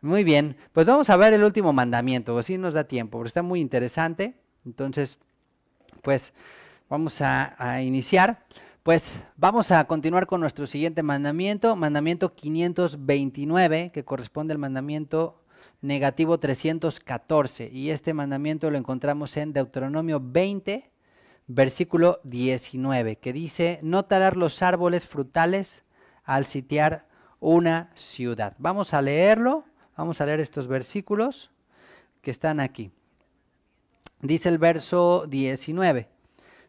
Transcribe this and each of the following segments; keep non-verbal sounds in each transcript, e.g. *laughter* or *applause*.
Muy bien, pues vamos a ver el último mandamiento, así nos da tiempo, porque está muy interesante. Entonces, pues vamos a, a iniciar. Pues vamos a continuar con nuestro siguiente mandamiento, mandamiento 529, que corresponde al mandamiento negativo 314. Y este mandamiento lo encontramos en Deuteronomio 20, versículo 19, que dice, no talar los árboles frutales al sitiar una ciudad. Vamos a leerlo, vamos a leer estos versículos que están aquí. Dice el verso 19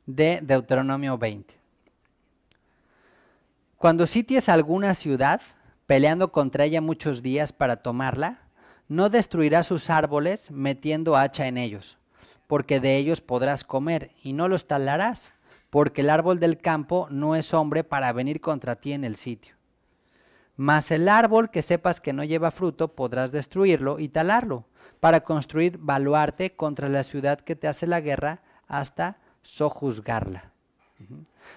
de Deuteronomio 20. Cuando sities alguna ciudad, peleando contra ella muchos días para tomarla, no destruirás sus árboles metiendo hacha en ellos porque de ellos podrás comer, y no los talarás, porque el árbol del campo no es hombre para venir contra ti en el sitio. Mas el árbol que sepas que no lleva fruto, podrás destruirlo y talarlo, para construir baluarte contra la ciudad que te hace la guerra hasta sojuzgarla.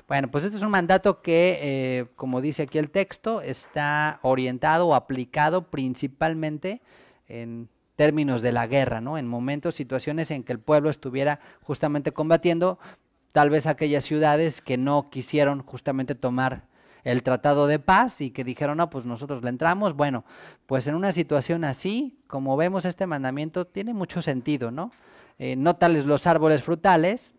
Bueno, pues este es un mandato que, eh, como dice aquí el texto, está orientado o aplicado principalmente en términos de la guerra, ¿no? En momentos, situaciones en que el pueblo estuviera justamente combatiendo, tal vez aquellas ciudades que no quisieron justamente tomar el tratado de paz y que dijeron, no, pues nosotros le entramos. Bueno, pues en una situación así, como vemos, este mandamiento tiene mucho sentido, ¿no? Eh, no tales los árboles frutales,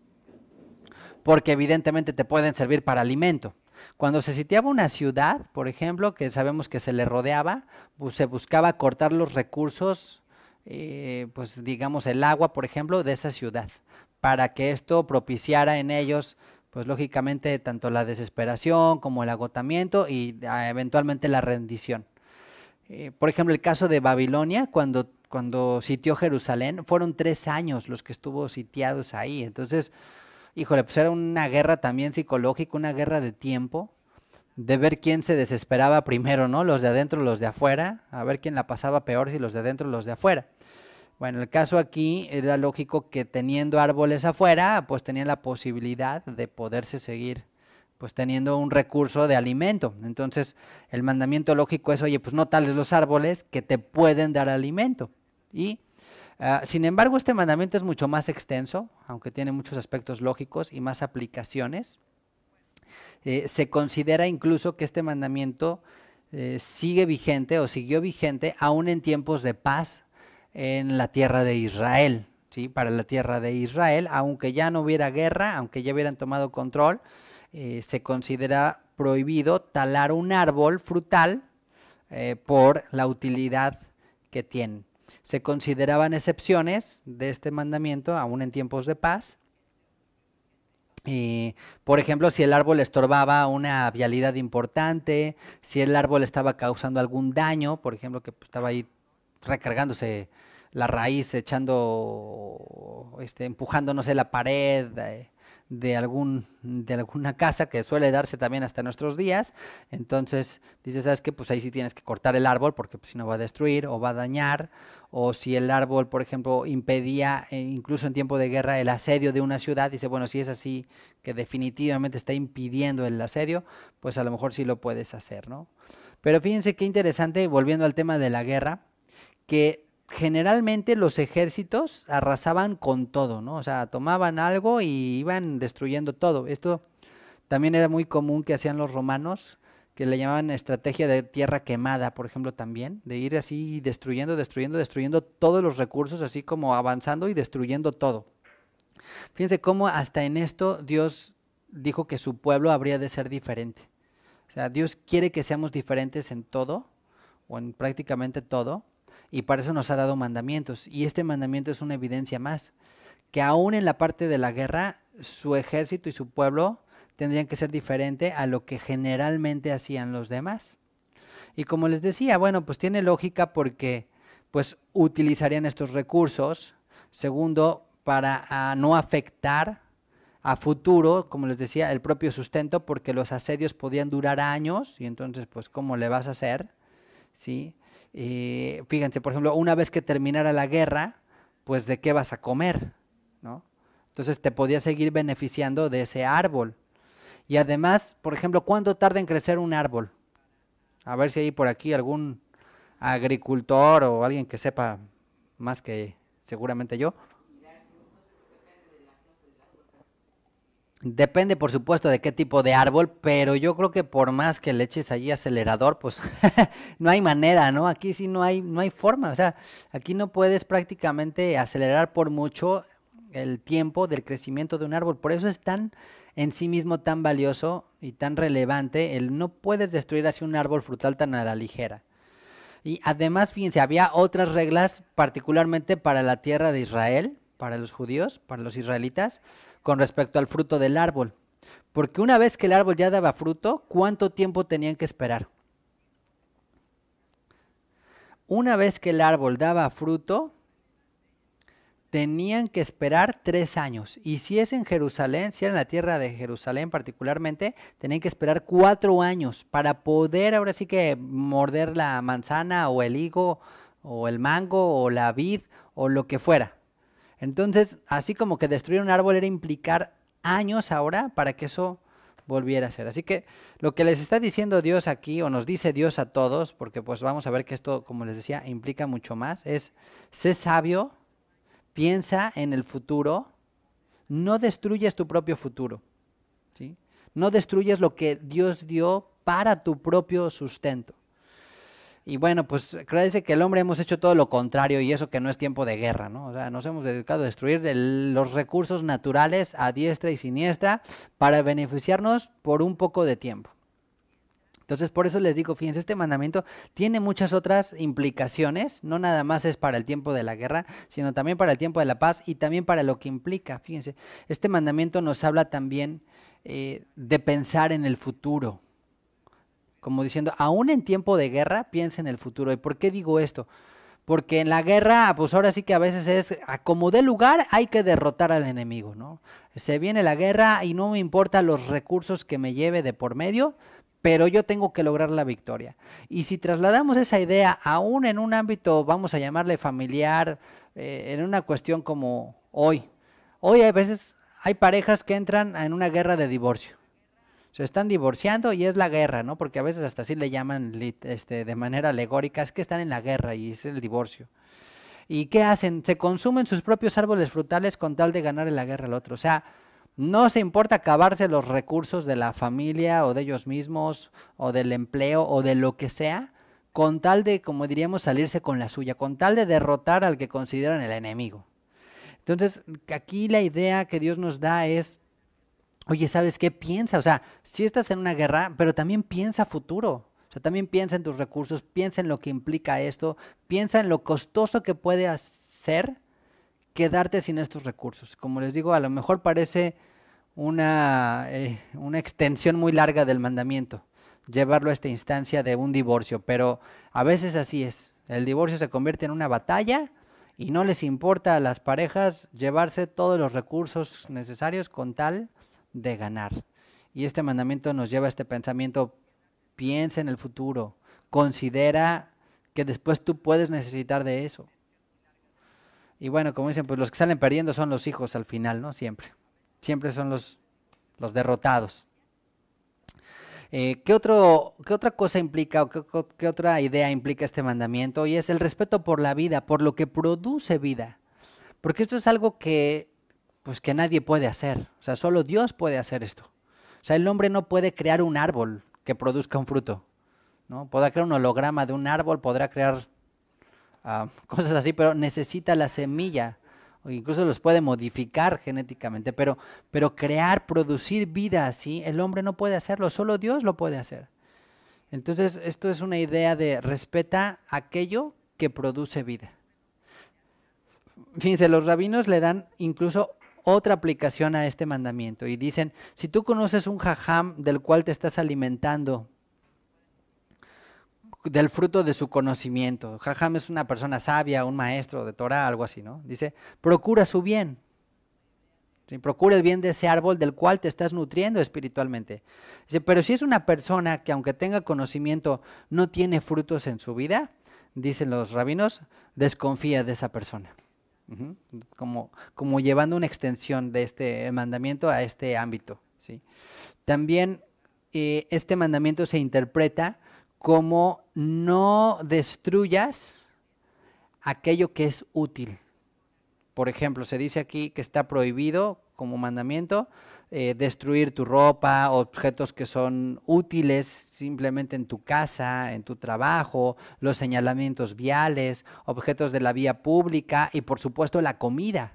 porque evidentemente te pueden servir para alimento. Cuando se sitiaba una ciudad, por ejemplo, que sabemos que se le rodeaba, pues se buscaba cortar los recursos eh, pues digamos, el agua, por ejemplo, de esa ciudad, para que esto propiciara en ellos, pues lógicamente, tanto la desesperación como el agotamiento y ah, eventualmente la rendición. Eh, por ejemplo, el caso de Babilonia, cuando, cuando sitió Jerusalén, fueron tres años los que estuvo sitiados ahí. Entonces, híjole, pues era una guerra también psicológica, una guerra de tiempo de ver quién se desesperaba primero, ¿no? Los de adentro, los de afuera, a ver quién la pasaba peor si los de adentro, los de afuera. Bueno, el caso aquí era lógico que teniendo árboles afuera, pues tenían la posibilidad de poderse seguir pues teniendo un recurso de alimento. Entonces, el mandamiento lógico es, oye, pues no tales los árboles que te pueden dar alimento. Y ah, sin embargo, este mandamiento es mucho más extenso, aunque tiene muchos aspectos lógicos y más aplicaciones. Eh, se considera incluso que este mandamiento eh, sigue vigente o siguió vigente aún en tiempos de paz en la tierra de Israel. ¿sí? Para la tierra de Israel, aunque ya no hubiera guerra, aunque ya hubieran tomado control, eh, se considera prohibido talar un árbol frutal por la utilidad que tiene. Se consideraban excepciones de este mandamiento, aún en tiempos de paz, y, por ejemplo, si el árbol estorbaba una vialidad importante, si el árbol estaba causando algún daño, por ejemplo, que estaba ahí recargándose la raíz, echando, este, empujando, la pared, eh, de, algún, de alguna casa que suele darse también hasta nuestros días. Entonces dices, ¿sabes qué? Pues ahí sí tienes que cortar el árbol porque pues, si no va a destruir o va a dañar. O si el árbol, por ejemplo, impedía eh, incluso en tiempo de guerra el asedio de una ciudad, dice, bueno, si es así que definitivamente está impidiendo el asedio, pues a lo mejor sí lo puedes hacer, ¿no? Pero fíjense qué interesante, volviendo al tema de la guerra, que generalmente los ejércitos arrasaban con todo, ¿no? O sea, tomaban algo y iban destruyendo todo. Esto también era muy común que hacían los romanos, que le llamaban estrategia de tierra quemada, por ejemplo, también, de ir así destruyendo, destruyendo, destruyendo todos los recursos, así como avanzando y destruyendo todo. Fíjense cómo hasta en esto Dios dijo que su pueblo habría de ser diferente. O sea, Dios quiere que seamos diferentes en todo, o en prácticamente todo, y para eso nos ha dado mandamientos. Y este mandamiento es una evidencia más, que aún en la parte de la guerra, su ejército y su pueblo tendrían que ser diferente a lo que generalmente hacían los demás. Y como les decía, bueno, pues tiene lógica porque pues utilizarían estos recursos, segundo, para no afectar a futuro, como les decía, el propio sustento, porque los asedios podían durar años, y entonces, pues, ¿cómo le vas a hacer? ¿Sí? Y eh, fíjense, por ejemplo, una vez que terminara la guerra, pues de qué vas a comer, ¿no? Entonces te podías seguir beneficiando de ese árbol. Y además, por ejemplo, ¿cuánto tarda en crecer un árbol? A ver si hay por aquí algún agricultor o alguien que sepa más que seguramente yo. Depende, por supuesto, de qué tipo de árbol, pero yo creo que por más que le eches allí acelerador, pues *laughs* no hay manera, ¿no? Aquí sí no hay, no hay forma. O sea, aquí no puedes prácticamente acelerar por mucho el tiempo del crecimiento de un árbol. Por eso es tan en sí mismo tan valioso y tan relevante el no puedes destruir así un árbol frutal tan a la ligera. Y además, fíjense, había otras reglas particularmente para la tierra de Israel, para los judíos, para los israelitas, con respecto al fruto del árbol. Porque una vez que el árbol ya daba fruto, ¿cuánto tiempo tenían que esperar? Una vez que el árbol daba fruto, tenían que esperar tres años. Y si es en Jerusalén, si era en la tierra de Jerusalén particularmente, tenían que esperar cuatro años para poder ahora sí que morder la manzana o el higo o el mango o la vid o lo que fuera. Entonces, así como que destruir un árbol era implicar años ahora para que eso volviera a ser. Así que lo que les está diciendo Dios aquí, o nos dice Dios a todos, porque pues vamos a ver que esto, como les decía, implica mucho más, es sé sabio, piensa en el futuro, no destruyes tu propio futuro. ¿sí? No destruyes lo que Dios dio para tu propio sustento. Y bueno, pues parece que el hombre hemos hecho todo lo contrario y eso que no es tiempo de guerra, ¿no? O sea, nos hemos dedicado a destruir los recursos naturales a diestra y siniestra para beneficiarnos por un poco de tiempo. Entonces, por eso les digo, fíjense, este mandamiento tiene muchas otras implicaciones, no nada más es para el tiempo de la guerra, sino también para el tiempo de la paz y también para lo que implica. Fíjense, este mandamiento nos habla también eh, de pensar en el futuro como diciendo, aún en tiempo de guerra, piensa en el futuro. ¿Y por qué digo esto? Porque en la guerra, pues ahora sí que a veces es, como dé lugar, hay que derrotar al enemigo, ¿no? Se viene la guerra y no me importa los recursos que me lleve de por medio, pero yo tengo que lograr la victoria. Y si trasladamos esa idea aún en un ámbito, vamos a llamarle familiar, eh, en una cuestión como hoy, hoy a veces hay parejas que entran en una guerra de divorcio se están divorciando y es la guerra, ¿no? Porque a veces hasta así le llaman este, de manera alegórica, es que están en la guerra y es el divorcio. ¿Y qué hacen? Se consumen sus propios árboles frutales con tal de ganar en la guerra al otro. O sea, no se importa acabarse los recursos de la familia o de ellos mismos o del empleo o de lo que sea, con tal de, como diríamos, salirse con la suya, con tal de derrotar al que consideran el enemigo. Entonces, aquí la idea que Dios nos da es oye, ¿sabes qué? Piensa, o sea, si estás en una guerra, pero también piensa futuro. O sea, también piensa en tus recursos, piensa en lo que implica esto, piensa en lo costoso que puede ser quedarte sin estos recursos. Como les digo, a lo mejor parece una, eh, una extensión muy larga del mandamiento, llevarlo a esta instancia de un divorcio, pero a veces así es. El divorcio se convierte en una batalla y no les importa a las parejas llevarse todos los recursos necesarios con tal de ganar. Y este mandamiento nos lleva a este pensamiento, piensa en el futuro, considera que después tú puedes necesitar de eso. Y bueno, como dicen, pues los que salen perdiendo son los hijos al final, ¿no? Siempre. Siempre son los, los derrotados. Eh, ¿qué, otro, otra cosa implica o qué, otra idea implica este mandamiento? Y es el respeto por la vida, por lo que produce vida. Porque esto es algo que pues que nadie puede hacer. O sea, solo Dios puede hacer esto. O sea, el hombre no puede crear un árbol que produzca un fruto. ¿no? Podrá crear un holograma de un árbol, podrá crear ah, *laughs* cosas así, pero necesita la semilla. incluso los puede modificar genéticamente, pero, pero crear, producir vida así, el hombre no puede hacerlo, solo Dios lo puede hacer. Entonces, esto es una idea de respeta aquello que produce vida. Fíjense, los rabinos le dan incluso otra aplicación a este mandamiento y dicen, si tú conoces un jajam del cual te estás alimentando, del fruto de su conocimiento, jajam es una persona sabia, un maestro de Torah, algo así, ¿no? Dice, procura su bien. Procura el bien de ese árbol del cual te estás nutriendo espiritualmente. Dice, pero si es una persona que aunque tenga conocimiento no tiene frutos en su vida, dicen los rabinos, desconfía de esa persona como, llevando una extensión de este mandamiento a este ámbito. ¿sí? También eh, este mandamiento se interpreta como no destruyas aquello que es útil. Por ejemplo, se dice aquí que está prohibido como mandamiento eh, destruir tu ropa, objetos que son útiles simplemente en tu casa, en tu trabajo, los señalamientos viales, objetos de la vía pública y por supuesto la comida,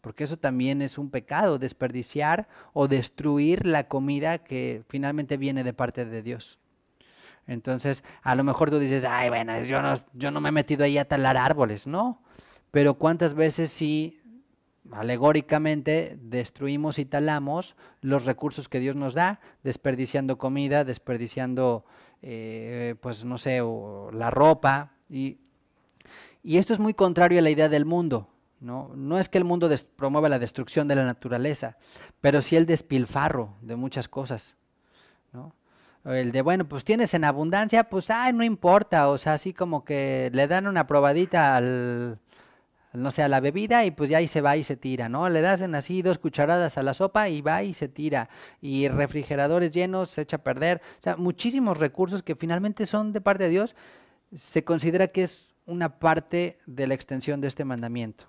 porque eso también es un pecado, desperdiciar o destruir la comida que finalmente viene de parte de Dios. Entonces, a lo mejor tú dices, ay, bueno, yo no, yo no me he metido ahí a talar árboles, no. Pero cuántas veces sí alegóricamente destruimos y talamos los recursos que Dios nos da, desperdiciando comida, desperdiciando, eh, pues no sé, la ropa. Y, esto es muy contrario a la idea del mundo. No, no es que el mundo promueva la destrucción de la naturaleza, pero sí el despilfarro de muchas cosas. ¿no? El de, bueno, pues tienes en abundancia, pues, ay, no importa. O sea, así como que le dan una probadita al, no sea, la bebida y pues ya ahí se va y se tira, ¿no? Le das en así dos cucharadas a la sopa y va y se tira. Y refrigeradores llenos, se echa a perder. O sea, muchísimos recursos que finalmente son de parte de Dios, se considera que es una parte de la extensión de este mandamiento.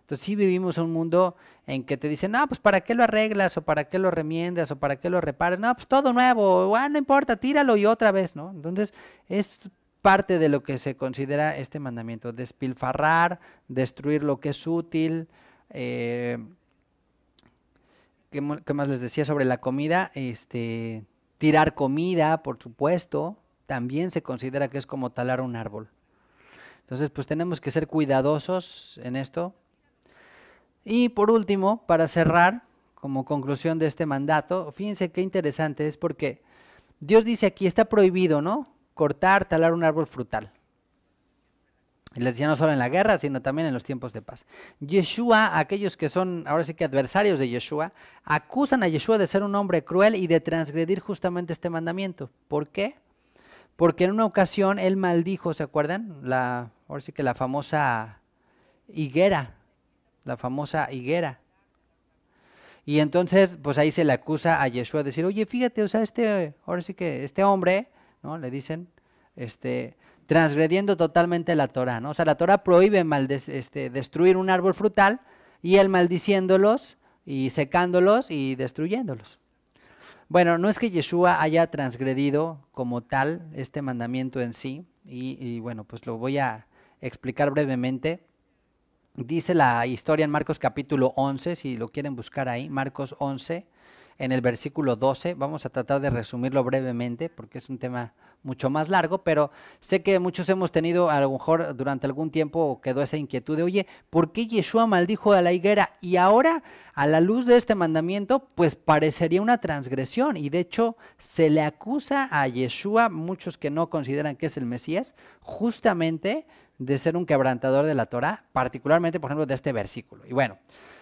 Entonces sí vivimos un mundo en que te dicen, no, pues para qué lo arreglas o para qué lo remiendas o para qué lo reparas, no, pues todo nuevo, Bueno, ah, no importa, tíralo y otra vez, ¿no? Entonces es parte de lo que se considera este mandamiento, despilfarrar, destruir lo que es útil. Eh, ¿qué, ¿qué, más les decía sobre la comida? Este, tirar comida, por supuesto, también se considera que es como talar un árbol. Entonces, pues tenemos que ser cuidadosos en esto. Y por último, para cerrar, como conclusión de este mandato, fíjense qué interesante es porque Dios dice aquí, está prohibido, ¿no? cortar, talar un árbol frutal. Y les decía no solo en la guerra, sino también en los tiempos de paz. Yeshua, aquellos que son ahora sí que adversarios de Yeshua, acusan a Yeshua de ser un hombre cruel y de transgredir justamente este mandamiento. ¿Por qué? Porque en una ocasión él maldijo, ¿se acuerdan? La, ahora sí que la famosa higuera, la famosa higuera. Y entonces, pues ahí se le acusa a Yeshua de decir, oye, fíjate, o sea, este, ahora sí que este hombre ¿no? Le dicen, este, transgrediendo totalmente la Torah, ¿no? O sea, la Torah prohíbe este, destruir un árbol frutal y él maldiciéndolos y secándolos y destruyéndolos. Bueno, no es que Yeshua haya transgredido como tal este mandamiento en sí, y, y bueno, pues lo voy a explicar brevemente. Dice la historia en Marcos capítulo 11, si lo quieren buscar ahí, Marcos 11, en el versículo 12. Vamos a tratar de resumirlo brevemente porque es un tema mucho más largo, pero sé que muchos hemos tenido, a lo mejor durante algún tiempo quedó esa inquietud de, oye, ¿por qué Yeshua maldijo a la higuera? Y ahora, a la luz de este mandamiento, pues parecería una transgresión. Y de hecho, se le acusa a Yeshua, muchos que no consideran que es el Mesías, justamente de ser un quebrantador de la Torah, particularmente, por ejemplo, de este versículo. Y bueno,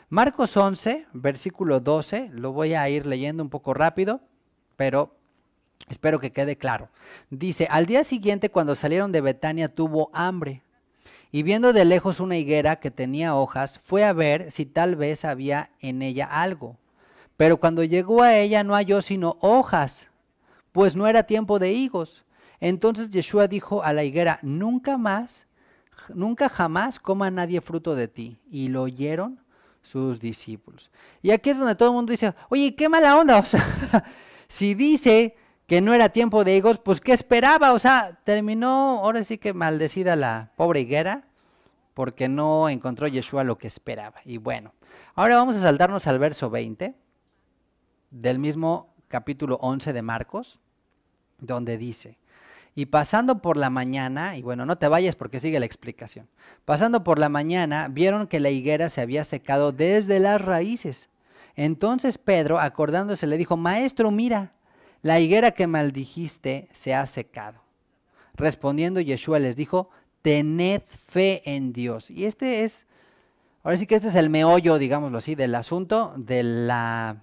Marcos 11, versículo 12, lo voy a ir leyendo un poco rápido, pero espero que quede claro. Dice, al día siguiente cuando salieron de Betania tuvo hambre y viendo de lejos una higuera que tenía hojas, fue a ver si tal vez había en ella algo. Pero cuando llegó a ella no halló sino hojas, pues no era tiempo de higos. Entonces Yeshua dijo a la higuera, nunca más, nunca jamás coma nadie fruto de ti. Y lo oyeron sus discípulos. Y aquí es donde todo el mundo dice, oye, qué mala onda, o sea, *laughs* si dice que no era tiempo de higos, pues ¿qué esperaba? O sea, terminó ahora sí que maldecida la pobre higuera porque no encontró Yeshua lo que esperaba. Y bueno, ahora vamos a saltarnos al verso 20 del mismo capítulo 11 de Marcos, donde dice, y pasando por la mañana, y bueno, no te vayas porque sigue la explicación. Pasando por la mañana, vieron que la higuera se había secado desde las raíces. Entonces Pedro, acordándose, le dijo, Maestro, mira, la higuera que maldijiste se ha secado. Respondiendo Yeshua les dijo, tened fe en Dios. Y este es, ahora sí que este es el meollo, digámoslo así, del asunto de la,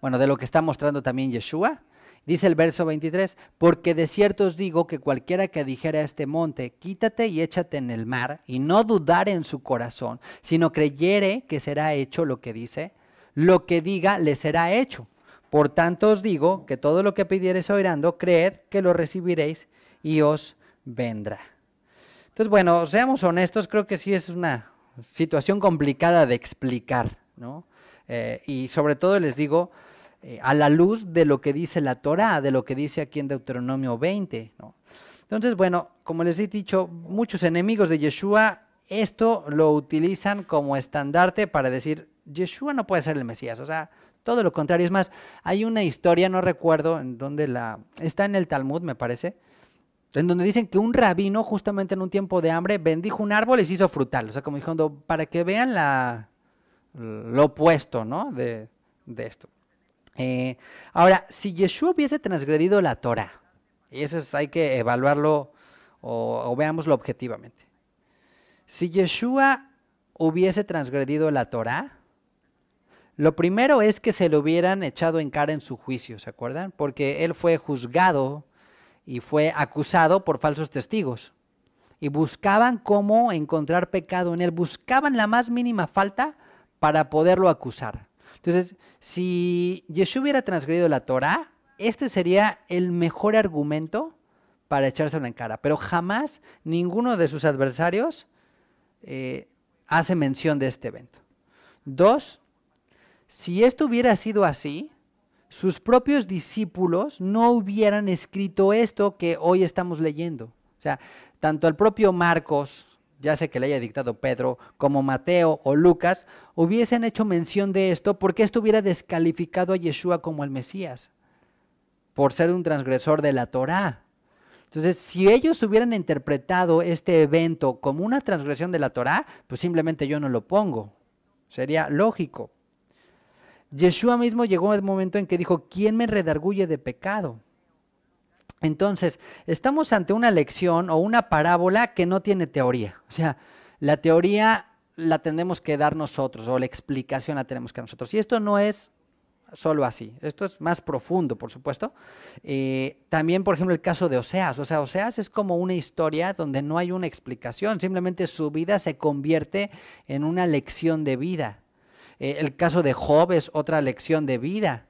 bueno, de lo que está mostrando también Yeshua Dice el verso 23, porque de cierto os digo que cualquiera que dijera a este monte, quítate y échate en el mar, y no dudare en su corazón, sino creyere que será hecho lo que dice, lo que diga le será hecho. Por tanto os digo que todo lo que pidiereis orando, creed que lo recibiréis y os vendrá. Entonces, bueno, seamos honestos, creo que sí es una situación complicada de explicar, ¿no? Eh, y sobre todo les digo, eh, a la luz de lo que dice la Torá, de lo que dice aquí en Deuteronomio 20. Entonces, bueno, como les he dicho, muchos enemigos de Yeshua esto lo utilizan como estandarte para decir, Yeshua no puede ser el Mesías, o sea, todo lo contrario. Es más, hay una historia, no recuerdo en donde la... Está en el Talmud, me parece, en donde dicen que un rabino, justamente en un tiempo de hambre, bendijo un árbol y se hizo frutal. O sea, como diciendo, para que vean la, lo opuesto, ¿no? de esto. Eh, ahora, si Yeshua hubiese transgredido la Torah, y eso hay que evaluarlo o, o veámoslo objetivamente. Si Yeshua hubiese transgredido la Torah, lo primero es que se lo hubieran echado en cara en su juicio, ¿se acuerdan? Porque él fue juzgado y fue acusado por falsos testigos. Y buscaban cómo encontrar pecado en él, buscaban la más mínima falta para poderlo acusar. Entonces, si Yeshua hubiera transgredido la Torah, este sería el mejor argumento para echárselo en cara. Pero jamás ninguno de sus adversarios eh, hace mención de este evento. Dos, si esto hubiera sido así, sus propios discípulos no hubieran escrito esto que hoy estamos leyendo. O sea, tanto el propio Marcos ya sé que le haya dictado Pedro, como Mateo o Lucas, hubiesen hecho mención de esto porque esto hubiera descalificado a Yeshua como el Mesías, por ser un transgresor de la Torá. Entonces, si ellos hubieran interpretado este evento como una transgresión de la Torá, pues simplemente yo no lo pongo. Sería lógico. Yeshua mismo llegó al momento en que dijo, ¿quién me redarguye de pecado? Entonces, estamos ante una lección o una parábola que no tiene teoría. O sea, la teoría la tenemos que dar nosotros o la explicación la tenemos que dar nosotros. Y esto no es solo así, esto es más profundo, por supuesto. Eh, también, por ejemplo, el caso de Oseas. O sea, Oseas es como una historia donde no hay una explicación, simplemente su vida se convierte en una lección de vida. Eh, el caso de Job es otra lección de vida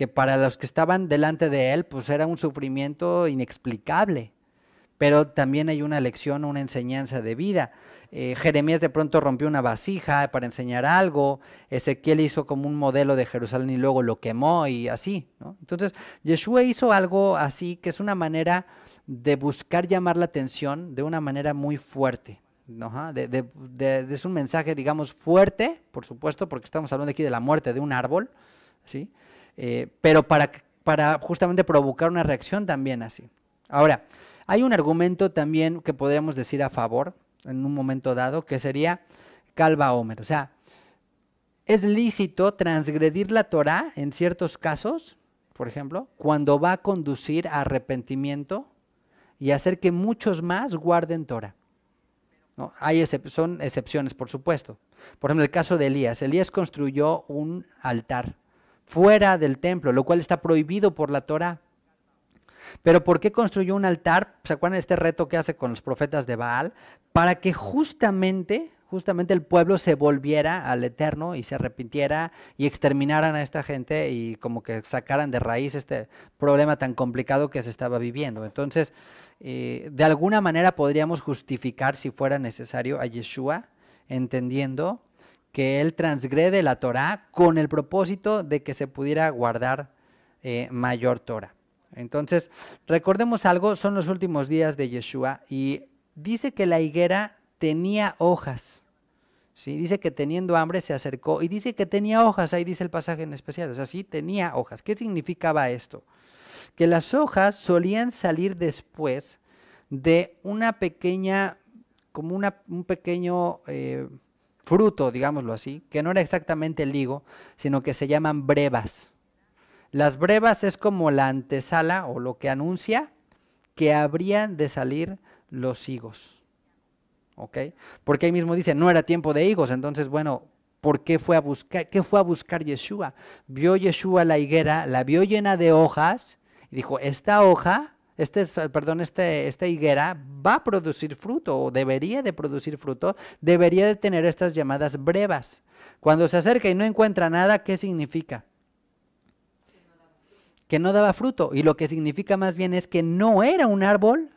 que para los que estaban delante de él, pues era un sufrimiento inexplicable. Pero también hay una lección, una enseñanza de vida. Eh, Jeremías de pronto rompió una vasija para enseñar algo, Ezequiel hizo como un modelo de Jerusalén y luego lo quemó y así. Entonces, Yeshua hizo algo así que es una manera de buscar llamar la atención de una manera muy fuerte. De, es un mensaje, digamos, fuerte, por supuesto, porque estamos hablando aquí de la muerte de un árbol, ¿sí? Eh, pero para, justamente provocar una reacción también así. Ahora, hay un argumento también que podríamos decir a favor en un momento dado, que sería calva Homer. O sea, es lícito transgredir la Torah en ciertos casos, por ejemplo, cuando va a conducir a arrepentimiento y hacer que muchos más guarden Torah. Hay son excepciones, por supuesto. Por ejemplo, el caso de Elías. Elías construyó un altar fuera del templo, lo cual está prohibido por la Torah. Pero ¿por qué construyó un altar? ¿Se acuerdan de este reto que hace con los profetas de Baal? Para que justamente, justamente el pueblo se volviera al Eterno y se arrepintiera y exterminaran a esta gente y como que sacaran de raíz este problema tan complicado que se estaba viviendo. Entonces, eh, de alguna manera podríamos justificar, si fuera necesario, a Yeshua, entendiendo que él transgrede la Torá con el propósito de que se pudiera guardar eh, mayor Torah. Entonces, recordemos algo, son los últimos días de Yeshua y dice que la higuera tenía hojas. ¿sí? Dice que teniendo hambre se acercó y dice que tenía hojas, ahí dice el pasaje en especial, o sea, sí tenía hojas. ¿Qué significaba esto? Que las hojas solían salir después de una pequeña, como una, un pequeño... Eh, fruto, digámoslo así, que no era exactamente el higo, sino que se llaman brevas. Las brevas es como la antesala o lo que anuncia que habrían de salir los higos. ¿Ok? Porque ahí mismo dice, no era tiempo de higos, entonces, bueno, ¿por qué fue a buscar? ¿Qué fue a buscar Yeshua? Vio Yeshua la higuera, la vio llena de hojas y dijo, esta hoja este eh, perdón, este, esta higuera va a producir fruto o debería de producir fruto, debería de tener estas llamadas brevas. Cuando se acerca y no encuentra nada, ¿qué significa? Que no daba fruto. Y lo que significa más bien es que no era un árbol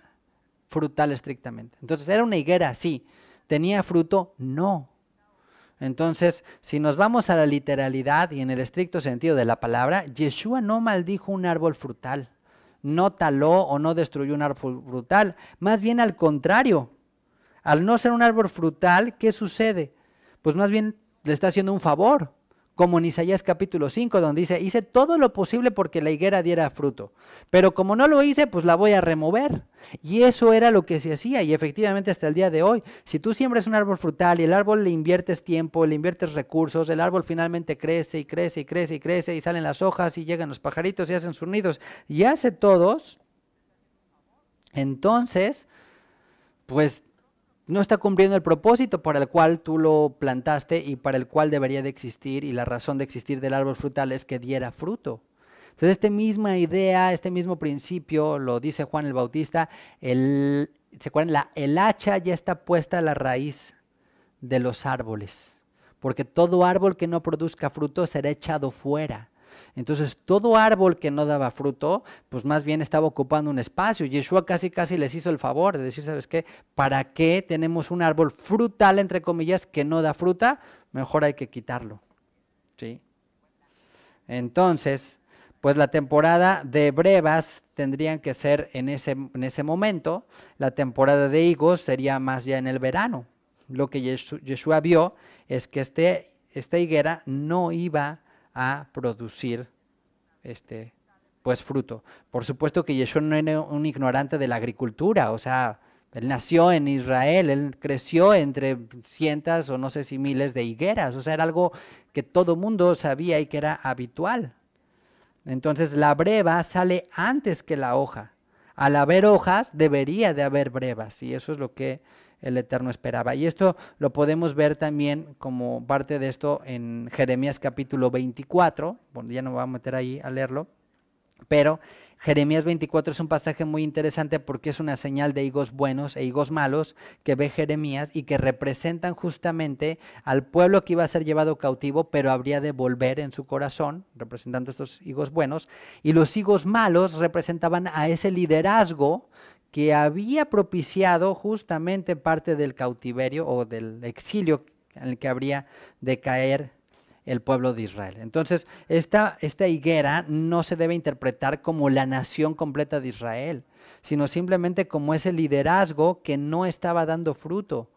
frutal estrictamente. Entonces, ¿era una higuera? Sí. ¿Tenía fruto? No. Entonces, si nos vamos a la literalidad y en el estricto sentido de la palabra, Yeshua no maldijo un árbol frutal no taló o no destruyó un árbol frutal. Más bien al contrario, al no ser un árbol frutal, ¿qué sucede? Pues más bien le está haciendo un favor como en Isaías capítulo 5, donde dice, hice todo lo posible porque la higuera diera fruto, pero como no lo hice, pues la voy a remover. Y eso era lo que se hacía, y efectivamente hasta el día de hoy, si tú siembras un árbol frutal y el árbol le inviertes tiempo, le inviertes recursos, el árbol finalmente crece y crece y crece y crece y salen las hojas y llegan los pajaritos y hacen sus nidos y hace todos, entonces, pues no está cumpliendo el propósito para el cual tú lo plantaste y para el cual debería de existir y la razón de existir del árbol frutal es que diera fruto. Entonces, esta misma idea, este mismo principio, lo dice Juan el Bautista, el, el hacha ya está puesta a la raíz de los árboles, porque todo árbol que no produzca fruto será echado fuera. Entonces, todo árbol que no daba fruto, pues más bien estaba ocupando un espacio. Yeshua casi casi les hizo el favor de decir, ¿sabes qué? ¿Para qué tenemos un árbol frutal, entre comillas, que no da fruta? Mejor hay que quitarlo. ¿Sí? Entonces, pues la temporada de brevas tendrían que ser en ese, en ese momento, la temporada de higos sería más ya en el verano. Lo que Yeshua vio es que este, esta higuera no iba a producir este pues fruto. Por supuesto que Yeshua no era un ignorante de la agricultura, o sea, él nació en Israel, él creció entre cientos o no sé si miles de higueras, o sea, era algo que todo mundo sabía y que era habitual. Entonces la breva sale antes que la hoja. Al haber hojas debería de haber brevas y eso es lo que el Eterno esperaba. Y esto lo podemos ver también como parte de esto en Jeremías capítulo 24, bueno, ya no me voy a meter ahí a leerlo, pero Jeremías 24 es un pasaje muy interesante porque es una señal de higos buenos e higos malos que ve Jeremías y que representan justamente al pueblo que iba a ser llevado cautivo, pero habría de volver en su corazón, representando estos higos buenos. Y los higos malos representaban a ese liderazgo que había propiciado justamente parte del cautiverio o del exilio en el que habría de caer el pueblo de Israel. Entonces, esta, esta higuera no se debe interpretar como la nación completa de Israel, sino simplemente como ese liderazgo que no estaba dando fruto.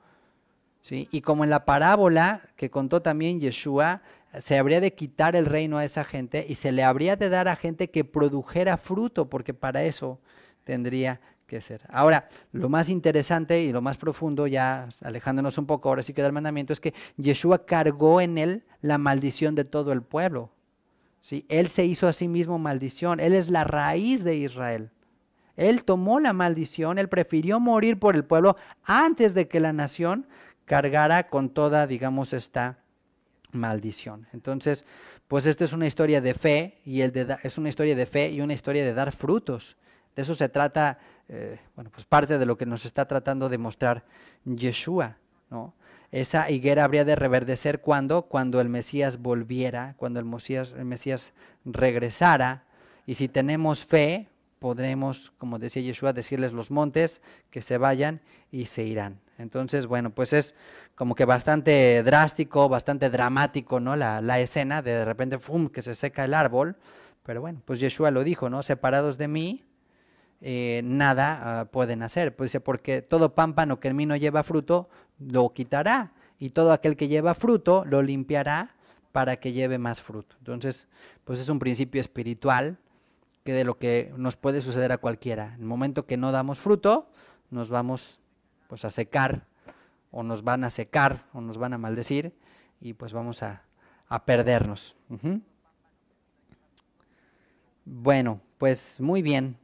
¿sí? Y como en la parábola que contó también Yeshua, se habría de quitar el reino a esa gente y se le habría de dar a gente que produjera fruto, porque para eso tendría Ahora, lo más interesante y lo más profundo, ya alejándonos un poco, ahora sí que el mandamiento, es que Yeshua cargó en él la maldición de todo el pueblo. ¿sí? Él se hizo a sí mismo maldición, él es la raíz de Israel. Él tomó la maldición, él prefirió morir por el pueblo antes de que la nación cargara con toda, digamos, esta maldición. Entonces, pues esta es una historia de fe y el de es una historia de fe y una historia de dar frutos. De eso se trata, eh, bueno, pues parte de lo que nos está tratando de mostrar Yeshua, ¿no? Esa higuera habría de reverdecer cuando, cuando el Mesías volviera, cuando el Mesías, regresara. Y si tenemos fe, podremos, como decía Yeshua, decirles los montes que se vayan y se irán. Entonces, bueno, pues es como que bastante drástico, bastante dramático, ¿no? La, la escena de de repente, ¡fum!, que se seca el árbol. Pero bueno, pues Yeshua lo dijo, ¿no? Separados de mí, eh, nada ah, pueden hacer. Pues porque todo pámpano que en mí no lleva fruto, lo quitará. Y todo aquel que lleva fruto, lo limpiará para que lleve más fruto. Entonces, pues es un principio espiritual que de lo que nos puede suceder a cualquiera. En el momento que no damos fruto, nos vamos pues a secar, o nos van a secar, o nos van a maldecir, y pues vamos a, perdernos. Bueno, pues muy bien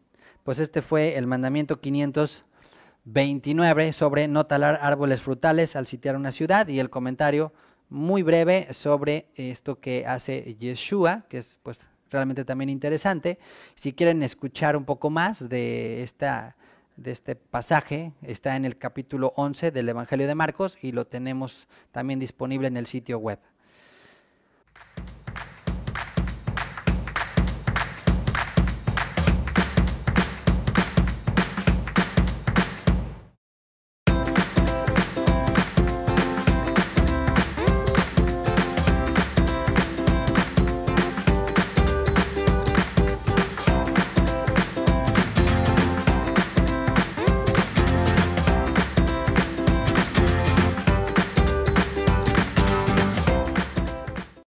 pues este fue el mandamiento 529 sobre no talar árboles frutales al sitiar una ciudad y el comentario muy breve sobre esto que hace Yeshua, que es pues realmente también interesante. Si quieren escuchar un poco más de, esta, de este pasaje, está en el capítulo 11 del Evangelio de Marcos y lo tenemos también disponible en el sitio web.